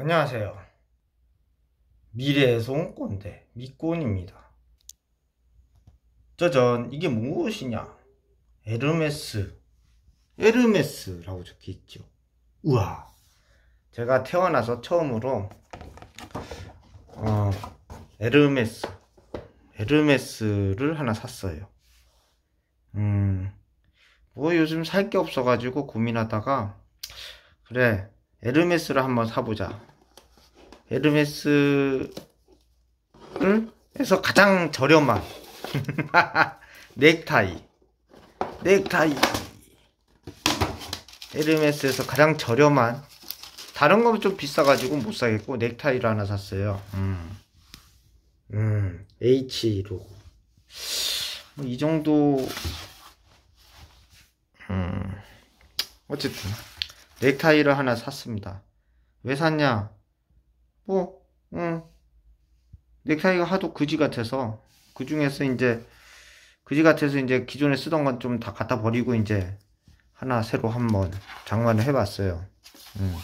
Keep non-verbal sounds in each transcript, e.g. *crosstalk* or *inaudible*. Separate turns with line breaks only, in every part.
안녕하세요. 미래에서 온꼰데 미꼰입니다. 짜잔, 이게 무엇이냐? 에르메스. 에르메스라고 적혀 있죠. 우와. 제가 태어나서 처음으로, 어, 에르메스. 에르메스를 하나 샀어요. 음, 뭐 요즘 살 게 없어가지고 고민하다가, 그래, 에르메스를 한번 사보자 에르메스에서 가장 저렴한 *laughs* 넥타이 넥타이 에르메스에서 가장 저렴한 다른 거 좀 비싸가지고 못 사겠고 넥타이를 하나 샀어요 음, 음 H로 뭐이 정도 음 어쨌든 넥타이를 하나 샀습니다 왜 샀냐 뭐, 어, 응. 어. 넥타이가 하도 그지 같아서, 그 중에서 이제, 그지 같아서 이제 기존에 쓰던 건 좀 다 갖다 버리고 이제 하나 새로 한번 장만을 해봤어요. 음.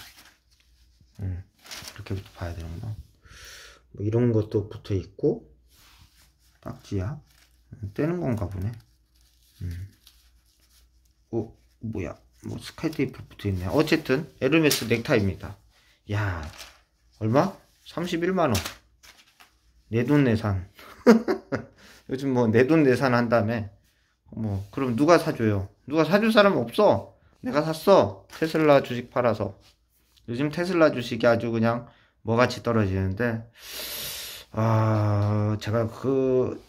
음. 이렇게부터 봐야 되는구나. 뭐 이런 것도 붙어 있고, 딱지야. 음, 떼는 건가 보네. 음. 오, 어, 뭐야. 뭐 스카이테이프 붙어 있네. 어쨌든, 에르메스 넥타이입니다. 야, 얼마? 31만원 내 돈내산 *laughs* 요즘 뭐 내 돈내산 한 다음에 뭐 그럼 누가 사줘요 누가 사줄 사람 없어 내가 샀어 테슬라 주식 팔아서 요즘 테슬라 주식이 아주 그냥 뭐같이 떨어지는데 아 제가 그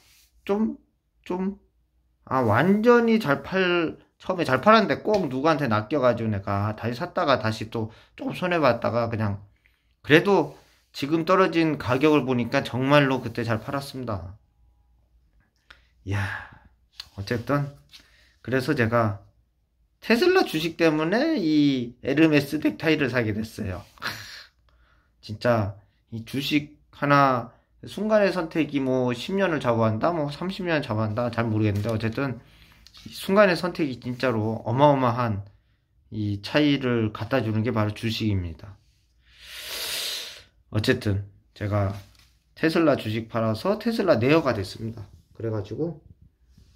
좀 좀 아 완전히 잘 팔 처음에 잘 팔았는데 꼭 누구한테 낚여가지고 내가 다시 샀다가 다시 또 조금 손해봤다가 그냥 그래도 지금 떨어진 가격을 보니까 정말로 그때 잘 팔았습니다. 이야, 어쨌든, 그래서 제가 테슬라 주식 때문에 이 에르메스 넥타이를 사게 됐어요. *laughs* 진짜, 이 주식 하나, 순간의 선택이 뭐 10년을 좌우한다, 뭐 30년 좌우한다, 잘 모르겠는데, 어쨌든, 순간의 선택이 진짜로 어마어마한 이 차이를 갖다 주는 게 바로 주식입니다. 어쨌든 제가 테슬라 주식 팔아서 테슬라 내어가 됐습니다. 그래가지고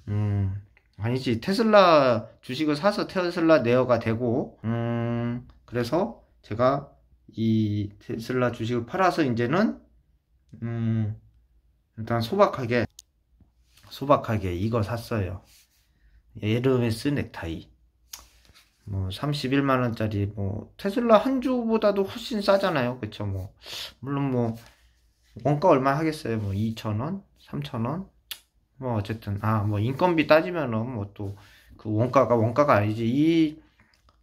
음 아니지 테슬라 주식을 사서 테슬라 내어가 되고 음 그래서 제가 이 테슬라 주식을 팔아서 이제는 음 일단 소박하게 소박하게 이거 샀어요. 에르메스 넥타이 뭐 31만 원짜리 뭐 테슬라 한 주보다도 훨씬 싸잖아요. 그렇죠? 뭐 물론 뭐 원가 얼마 하겠어요? 뭐2천원3천원뭐 뭐 어쨌든 아, 뭐 인건비 따지면은 뭐 또 그 원가가 원가가 아니지.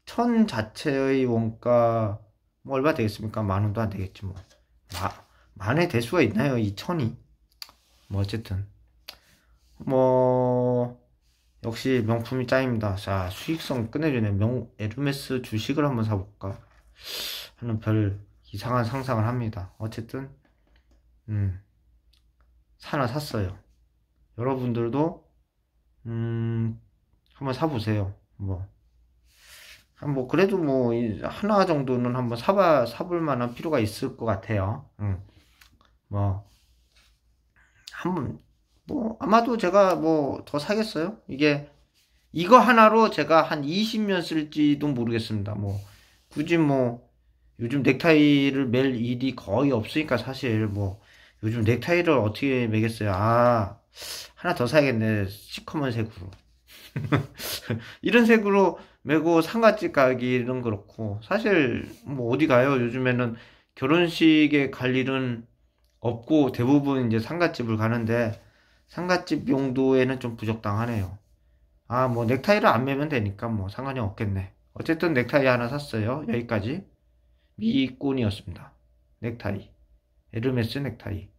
이천 자체의 원가 뭐 얼마 되겠습니까? 만 원도 안 되겠지 뭐. 마, 만에될수가 있나요? 이 천이. 뭐 어쨌든 뭐 역시 명품이 짱입니다. 자, 수익성 끝내주네. 명, 에르메스 주식을 한번 사볼까? 하는 별 이상한 상상을 합니다. 어쨌든, 음, 사나 샀어요. 여러분들도, 음, 한번 사보세요. 뭐, 뭐, 그래도 뭐, 하나 정도는 한번 사봐, 사볼 만한 필요가 있을 것 같아요. 음, 뭐, 한번, 뭐 아마도 제가 뭐 더 사겠어요. 이게 이거 하나로 제가 한 20년 쓸지도 모르겠습니다. 뭐 굳이 뭐 요즘 넥타이를 멜 일이 거의 없으니까 사실 뭐 요즘 넥타이를 어떻게 매겠어요? 아 하나 더 사야겠네. 시커먼 색으로. *laughs* 이런 색으로 매고 상가집 가기는 그렇고 사실 뭐 어디 가요? 요즘에는 결혼식에 갈 일은 없고 대부분 이제 상가집을 가는데 상갓집 용도에는 좀 부적당하네요. 아, 뭐 넥타이를 안 매면 되니까 뭐 상관이 없겠네. 어쨌든 넥타이 하나 샀어요. 여기까지 미꾼이었습니다. 넥타이. 에르메스 넥타이.